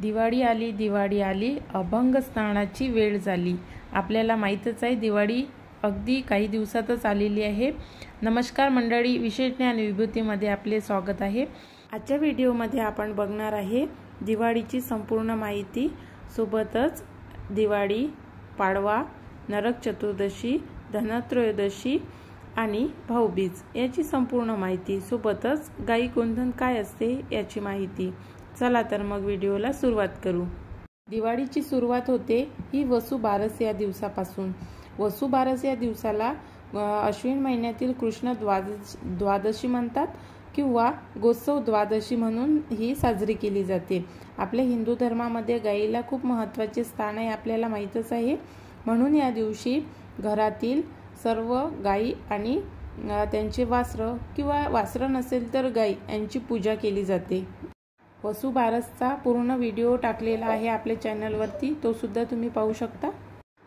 दिवाळी आली दिवाळी आली अभंग स्नानाची वेळ झाली आपल्याला माहीतच आहे दिवाळी अगदी काही दिवसातच आलेली आहे नमस्कार मंडळी विशेष ज्ञान विभूतीमध्ये आपले स्वागत आहे आजच्या व्हिडिओमध्ये आपण बघणार आहे दिवाळीची संपूर्ण माहिती सोबतच दिवाळी पाडवा नरक चतुर्दशी धनत्रयोदशी आणि भाऊबीज याची संपूर्ण माहिती सोबतच गाई गोंधन काय असते याची माहिती चला तर मग व्हिडिओला सुरुवात करू दिवाळीची सुरुवात होते ही वसू बारस या दिवसापासून वसू बारस या दिवसाला अश्विन महिन्यातील कृष्ण द्वादश द्वादशी म्हणतात किंवा गोत्सव द्वादशी म्हणून ही साजरी केली जाते आपल्या हिंदू धर्मामध्ये गाईला खूप महत्त्वाचे स्थान आहे आपल्याला माहीतच आहे म्हणून या दिवशी घरातील सर्व गाई आणि त्यांचे वासरं किंवा वासरं नसेल तर गाई यांची पूजा केली जाते वसुबारसचा पूर्ण व्हिडिओ टाकलेला आहे आपल्या चॅनलवरती तो सुद्धा तुम्ही पाहू शकता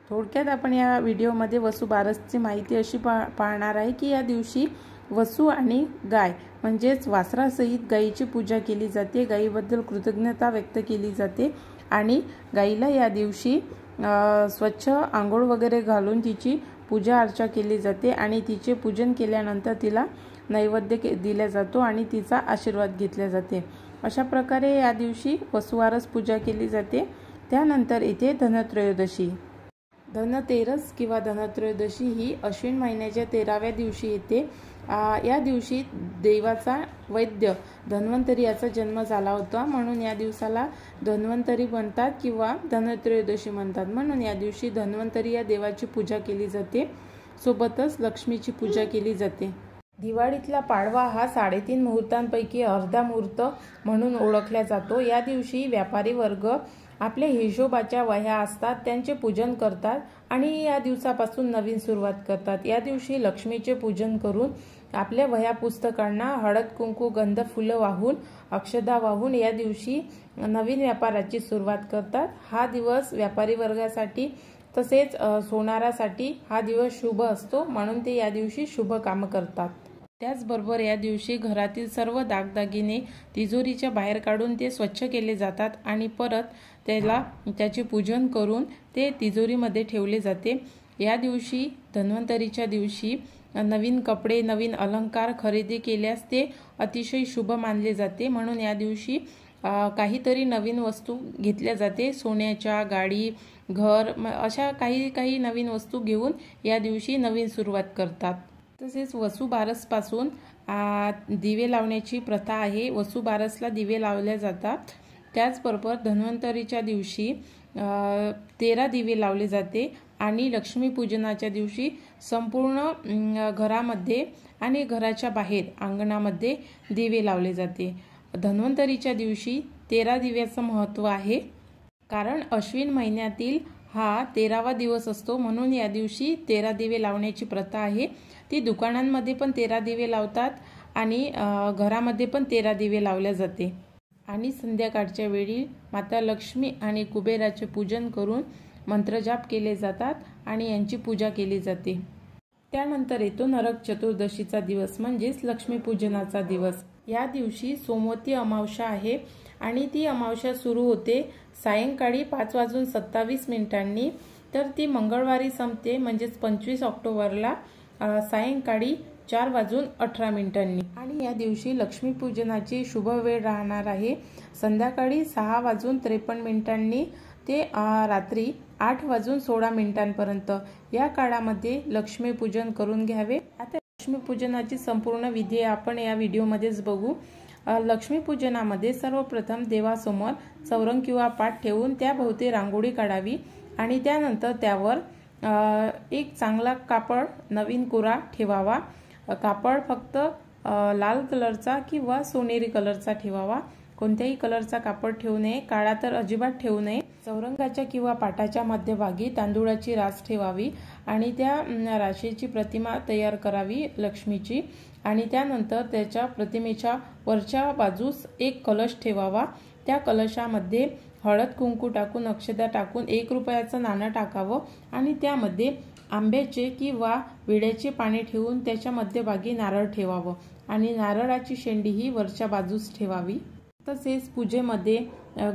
थोडक्यात आपण या व्हिडिओमध्ये वसुबारसची माहिती अशी पा पाहणार आहे की या दिवशी वसू आणि गाय म्हणजेच वासरासहित गायीची पूजा केली जाते गाईबद्दल कृतज्ञता व्यक्त केली जाते आणि गाईला या दिवशी स्वच्छ आंघोळ वगैरे घालून तिची पूजा अर्चा केली जाते आणि तिचे पूजन केल्यानंतर तिला नैवेद्य के दिला जातो आणि तिचा आशीर्वाद घेतला जाते अशा प्रकारे या दिवशी वसुवारस पूजा केली जाते त्यानंतर येते धनत्रयोदशी धनतेरस किंवा धनत्रयोदशी ही अश्विन महिन्याच्या तेराव्या दिवशी येते या दिवशी देवाचा वैद्य धन्वंतरी याचा जन्म झाला होता म्हणून या दिवसाला धन्वंतरी म्हणतात किंवा धनत्रयोदशी म्हणतात म्हणून या दिवशी धन्वंतरी या देवाची पूजा केली जाते सोबतच लक्ष्मीची पूजा केली जाते दिवाळीतला पाडवा हा साडेतीन मुहूर्तांपैकी अर्धा मुहूर्त म्हणून ओळखला जातो या दिवशी व्यापारी वर्ग आपल्या हिशोबाच्या वह्या असतात त्यांचे पूजन करतात आणि या दिवसापासून नवीन सुरुवात करतात या दिवशी लक्ष्मीचे पूजन करून आपल्या वह्या पुस्तकांना हळद कुंकू गंध फुलं वाहून अक्षदा वाहून या दिवशी नवीन व्यापाराची सुरुवात करतात हा दिवस व्यापारी वर्गासाठी तसेच सोनारासाठी हा दिवस शुभ असतो म्हणून ते या दिवशी शुभ कामं करतात त्याचबरोबर या दिवशी घरातील सर्व दागदागिने तिजोरीच्या बाहेर काढून ते स्वच्छ केले जातात आणि परत त्याला त्याचे पूजन करून ते तिजोरीमध्ये ठेवले जाते या दिवशी धन्वंतरीच्या दिवशी नवीन कपडे नवीन अलंकार खरेदी केल्यास ते अतिशय शुभ मानले जाते म्हणून या दिवशी काहीतरी नवीन वस्तू घेतल्या जाते सोन्याच्या गाडी घर अशा काही काही नवीन वस्तू घेऊन या दिवशी नवीन सुरुवात करतात तसेच वसुबारसपासून दिवे लावण्याची प्रथा आहे वसुबारसला दिवे लावले जातात त्याचबरोबर धन्वंतरीच्या दिवशी तेरा दिवे लावले जाते आणि लक्ष्मीपूजनाच्या दिवशी संपूर्ण घरामध्ये आणि घराच्या बाहेर अंगणामध्ये दिवे लावले जाते धन्वंतरीच्या दिवशी तेरा दिव्याचं महत्त्व आहे कारण अश्विन महिन्यातील हा तेरावा दिवस असतो म्हणून या दिवशी तेरा दिवे लावण्याची प्रथा आहे ती दुकानांमध्ये पण तेरा दिवे लावतात आणि घरामध्ये पण तेरा दिवे लावल्या जाते आणि संध्याकाळच्या वेळी माता लक्ष्मी आणि कुबेराचे पूजन करून मंत्रजाप केले जातात आणि यांची पूजा केली जाते त्यानंतर येतो नरक चतुर्दशीचा दिवस म्हणजेच लक्ष्मीपूजनाचा दिवस या दिवशी सोमवती अमावस्या आहे आणि ती अमावस्या सुरू होते सायंकाळी पाच वाजून सत्तावीस मिनिटांनी तर ती मंगळवारी संपते म्हणजेच पंचवीस ऑक्टोबरला सायंकाळी चार वाजून अठरा मिनिटांनी आणि या दिवशी लक्ष्मीपूजनाची शुभ वेळ राहणार आहे संध्याकाळी सहा वाजून त्रेपन्न मिनिटांनी ते रात्री आठ वाजून सोळा मिनिटांपर्यंत या काळामध्ये लक्ष्मीपूजन करून घ्यावे आता लक्ष्मीपूजनाची संपूर्ण विधी आपण या व्हिडिओमध्येच बघू लक्ष्मीपूजनामध्ये सर्वप्रथम देवासमोर चौरंग किंवा पाठ ठेवून त्याभोवती रांगोळी काढावी आणि त्यानंतर त्यावर एक चांगला कापड नवीन कुरा ठेवावा कापड फक्त लाल कलरचा किंवा सोनेरी कलरचा ठेवावा कोणत्याही कलरचा कापड ठेवू नये काळा तर अजिबात ठेवू नये चौरंगाच्या किंवा पाटाच्या मध्यभागी तांदूळाची रास ठेवावी आणि त्या राशीची प्रतिमा तयार करावी लक्ष्मीची आणि त्यानंतर त्याच्या प्रतिमेच्या वरच्या बाजूस एक कलश ठेवावा त्या कलशामध्ये हळद कुंकू टाकून अक्षदा टाकून एक रुपयाचं नाणं टाकावं आणि त्यामध्ये आंब्याचे किंवा विड्याचे पाणी ठेवून त्याच्या मध्यभागी नारळ ठेवावं आणि नारळाची शेंडी ही वरच्या बाजूस ठेवावी तसेच पूजेमध्ये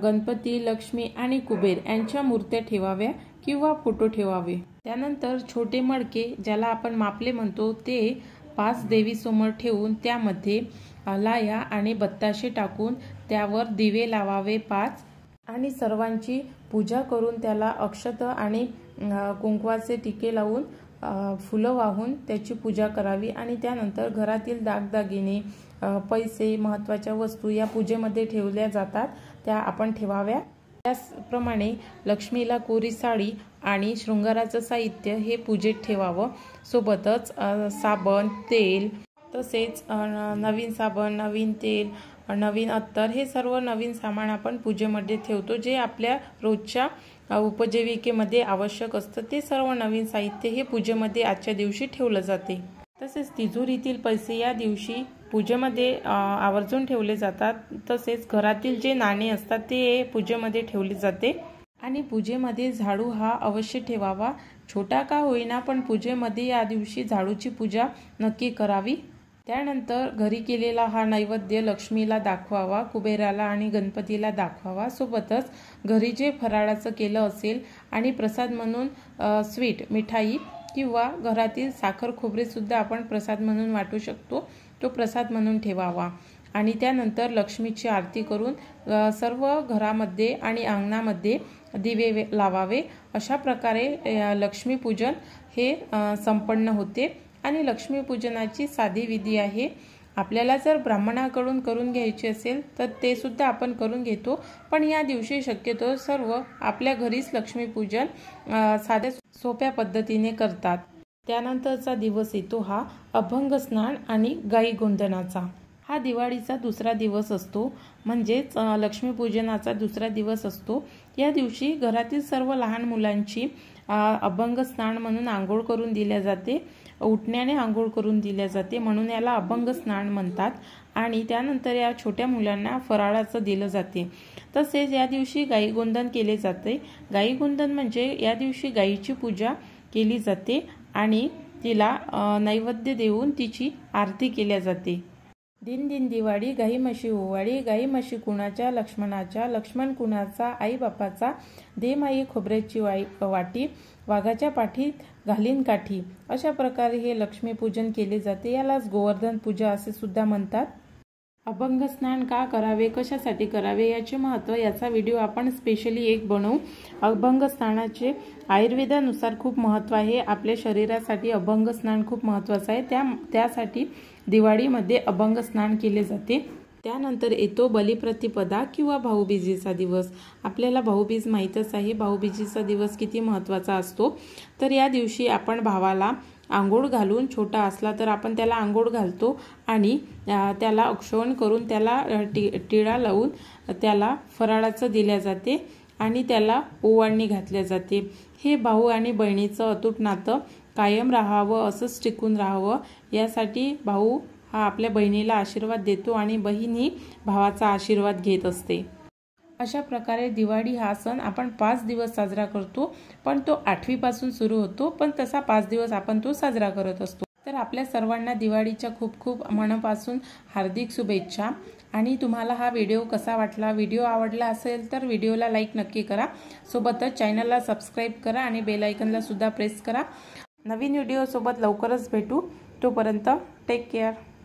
गणपती लक्ष्मी आणि कुबेर यांच्या मूर्त्या ठेवाव्या किंवा फोटो ठेवावे त्यानंतर छोटे मडके ज्याला आपण मापले म्हणतो ते पाच देवीसमोर ठेवून त्यामध्ये लाया आणि बत्ताशे टाकून त्यावर दिवे लावावे पाच आणि सर्वांची पूजा करून त्याला अक्षत आणि कुंकवाचे टिके लावून फुलं वाहून त्याची पूजा करावी आणि त्यानंतर घरातील दागदागिने पैसे महत्त्वाच्या वस्तू या पूजेमध्ये ठेवल्या जातात त्या आपण ठेवाव्या त्याचप्रमाणे लक्ष्मीला कोरी साडी आणि शृंगाराचं साहित्य हे पूजेत ठेवावं सोबतच साबण तेल तसेच नवीन साबण नवीन तेल नवीन अत्तर हे सर्व नवीन सामान आपण पूजेमध्ये ठेवतो जे आपल्या रोजच्या उपजीविकेमध्ये आवश्यक असतं ते सर्व नवीन साहित्य हे पूजेमध्ये आजच्या दिवशी ठेवलं जाते तसेच तिजोरीतील पैसे या दिवशी पूजेमध्ये आवर्जून ठेवले जातात तसेच घरातील जे नाणे असतात ते पूजेमध्ये ठेवले जाते आणि पूजेमध्ये झाडू हा अवश्य ठेवावा छोटा का होईना पण पूजेमध्ये या दिवशी झाडूची पूजा नक्की करावी त्यानंतर घरी केलेला हा नैवेद्य लक्ष्मीला दाखवावा कुबेराला आणि गणपतीला दाखवावा सोबतच घरी जे फराळाचं केलं असेल आणि प्रसाद म्हणून स्वीट मिठाई किंवा घरातील साखर खोबरेसुद्धा आपण प्रसाद म्हणून वाटू शकतो तो प्रसाद म्हणून ठेवावा आणि त्यानंतर लक्ष्मीची आरती करून सर्व घरामध्ये आणि अंगणामध्ये दिवे लावावे अशा प्रकारे लक्ष्मीपूजन हे संपन्न होते आणि लक्ष्मीपूजनाची साधी विधी आहे आपल्याला जर ब्राह्मणाकडून करून घ्यायची असेल तर ते सुद्धा आपण करून घेतो पण या दिवशी शक्यतो सर्व आपल्या घरीच लक्ष्मीपूजन साध्या सोप्या पद्धतीने करतात त्यानंतरचा दिवस येतो हा अभंग स्नान आणि गाई गोंधनाचा हा दिवाळीचा दुसरा दिवस असतो म्हणजेच लक्ष्मीपूजनाचा दुसरा दिवस असतो या दिवशी घरातील सर्व लहान मुलांची अभंग स्नान म्हणून आंघोळ करून दिल्या जाते उठण्याने आंघोळ करून दिल्या जाते म्हणून याला अभंग स्नान म्हणतात आणि त्यानंतर या छोट्या मुलांना फराळाचं दिलं जाते तसेच या दिवशी गाईगोंधन केले जाते गाईगोंधन म्हणजे या दिवशी गाईची पूजा केली जाते आणि तिला नैवेद्य देऊन तिची आरती केल्या जाते दिन दिन दिवाळी गाई म्हशी ओवाळी गाई म्हशी कुणाच्या लक्ष्मणाच्या लक्ष्मण कुणाचा आई बापाचा दे माई खोबऱ्याची वाई वाटी वाघाच्या पाठीत घालीन काठी अशा प्रकारे हे लक्ष्मीपूजन केले जाते यालाच गोवर्धन पूजा असे सुद्धा म्हणतात अभंग स्नान का करावे कशासाठी करावे याचे महत्त्व याचा व्हिडिओ आपण स्पेशली एक बनवू अभंग स्नानाचे आयुर्वेदानुसार खूप महत्त्व आहे आपल्या शरीरासाठी अभंग स्नान खूप महत्त्वाचं आहे त्या त्यासाठी दिवाळीमध्ये अभंग स्नान केले जाते त्यानंतर येतो बलिप्रतिपदा किंवा भाऊबीजेचा दिवस आपल्याला भाऊबीज माहीतच आहे भाऊबीजेचा दिवस किती महत्त्वाचा असतो तर या दिवशी आपण भावाला आंघोळ घालून छोटा असला तर आपण त्याला आंघोळ घालतो आणि त्याला अक्षवण करून त्याला टि टिळा लावून त्याला फराळाचं दिल्या जाते आणि त्याला ओवाळणी घातल्या जाते हे भाऊ आणि बहिणीचं अतूट नातं कायम राहावं असंच टिकून राहावं यासाठी भाऊ हा आपल्या बहिणीला आशीर्वाद देतो आणि बहीण ही भावाचा आशीर्वाद घेत असते अशा प्रकारे दिवाळी हा सण आपण पाच दिवस साजरा करतो पण तो आठवीपासून सुरू होतो पण तसा पाच दिवस आपण तो साजरा करत असतो तर आपल्या सर्वांना दिवाळीच्या खूप खूप मनापासून हार्दिक शुभेच्छा आणि तुम्हाला हा व्हिडिओ कसा वाटला व्हिडिओ आवडला असेल तर व्हिडिओला लाईक नक्की करा सोबतच चॅनलला सबस्क्राईब करा आणि बेलायकनला सुद्धा प्रेस करा नवीन व्हिडिओसोबत लवकरच भेटू तोपर्यंत टेक केअर